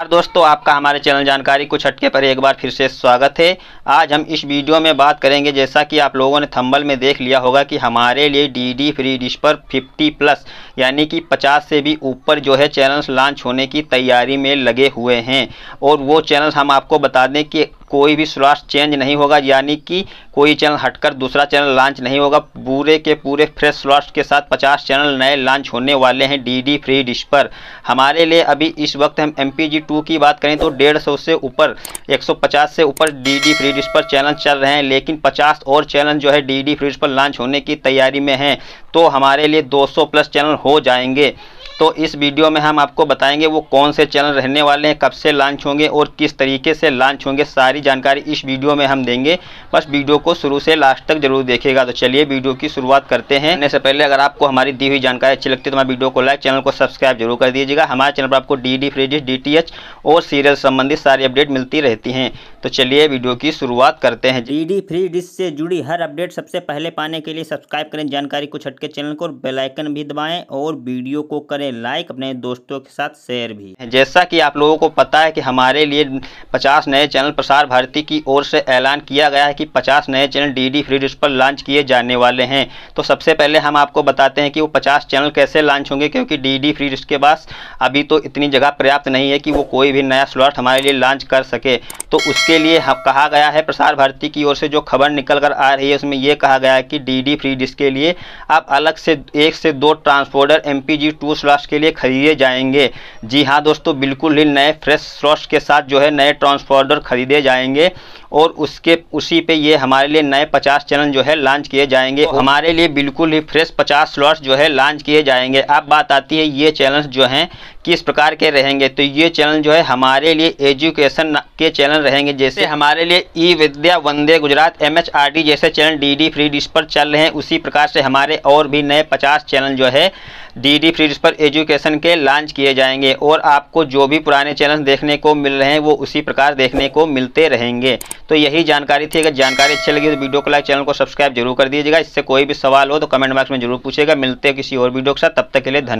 नमस्कार दोस्तों आपका हमारे चैनल जानकारी कुछ हटके पर एक बार फिर से स्वागत है आज हम इस वीडियो में बात करेंगे जैसा कि आप लोगों ने थंबल में देख लिया होगा कि हमारे लिए डीडी फ्री डिश पर 50 प्लस यानी कि 50 से भी ऊपर जो है चैनल्स लॉन्च होने की तैयारी में लगे हुए हैं और वो चैनल हम आपको बता दें कि कोई भी स्लॉट चेंज नहीं होगा यानी कि कोई चैनल हटकर दूसरा चैनल लॉन्च नहीं होगा पूरे के पूरे फ्रेश स्लॉट्स के साथ 50 चैनल नए लॉन्च होने वाले हैं डीडी फ्री डिश पर हमारे लिए अभी इस वक्त हम एम पी की बात करें तो डेढ़ सौ से ऊपर 150 से ऊपर डीडी फ्री डिश पर चैनल चल रहे हैं लेकिन 50 और चैनल जो है डी फ्री डिश पर लॉन्च होने की तैयारी में हैं तो हमारे लिए दो प्लस चैनल हो जाएंगे तो इस वीडियो में हम आपको बताएंगे वो कौन से चैनल रहने वाले हैं कब से लॉन्च होंगे और किस तरीके से लॉन्च होंगे सारी जानकारी इस वीडियो में हम देंगे बस वीडियो को शुरू से लास्ट तक जरूर देखेगा तो चलिए वीडियो की शुरुआत करते हैं इससे पहले अगर आपको हमारी दी हुई जानकारी अच्छी लगती है तो हमारे वीडियो को लाइक चैनल को सब्सक्राइब जरूर कर दीजिएगा हमारे चैनल पर आपको D D free D T और सीरियल संबंधित सारी अपडेट मिलती रहती हैं तो चलिए वीडियो की शुरुआत करते हैं डी डी फ्री डिश से जुड़ी हर अपडेट सबसे पहले पाने के लिए सब्सक्राइब करें जानकारी कुछ हटके चैनल को बेलाइकन भी दबाएँ और वीडियो को करें करें लाइक अपने दोस्तों के साथ शेयर भी जैसा कि आप लोगों को पता है कि हमारे लिए 50 नए चैनल प्रसार भारती की ओर से ऐलान किया गया है कि 50 नए चैनल डीडी फ्री डिश पर लॉन्च किए जाने वाले हैं तो सबसे पहले हम आपको बताते हैं कि वो 50 चैनल कैसे लॉन्च होंगे क्योंकि डीडी फ्री डिश के पास अभी तो इतनी जगह पर्याप्त नहीं है कि वो कोई भी नया स्लॉट हमारे लिए लॉन्च कर सके तो उसके लिए कहा गया है प्रसार भारती की ओर से जो खबर निकल कर आ रही है उसमें यह कहा गया है कि डी डी फ्री डिश के लिए आप अलग से एक से दो transporter M P G two blast के लिए खरीदे जाएंगे जी हाँ दोस्तों बिल्कुल ही नए फ्रेश स्लॉट्स के साथ जो है नए ट्रांसफॉर्डर खरीदे जाएंगे और उसके उसी पे ये हमारे लिए नए 50 चैनल जो है लॉन्च किए जाएंगे तो हमारे लिए बिल्कुल ही फ्रेश 50 स्लॉट्स जो है लॉन्च किए जाएंगे अब बात आती है ये चैनल्स जो हैं किस प्रकार के रहेंगे तो ये चैनल जो है हमारे लिए एजुकेशन के चैनल रहेंगे जैसे हमारे लिए ई विद्या वंदे गुजरात एम जैसे channel D D free dish पर चल रहे हैं उसी प्रकार से हमारे और भी नए पचास चैनल जो है डी डी फ्री डिश पर एजुकेशन के लॉन्च किए जाएंगे और आपको जो भी पुराने चैनल देखने को मिल रहे हैं वो उसी प्रकार देखने को मिलते रहेंगे तो यही जानकारी थी अगर जानकारी अच्छी लगी तो वीडियो को लाइक चैनल को सब्सक्राइब जरूर कर दीजिएगा इससे कोई भी सवाल हो तो कमेंट बॉक्स में जरूर पूछेगा मिलते हैं किसी और वीडियो के साथ तब तक के लिए धन्यवाद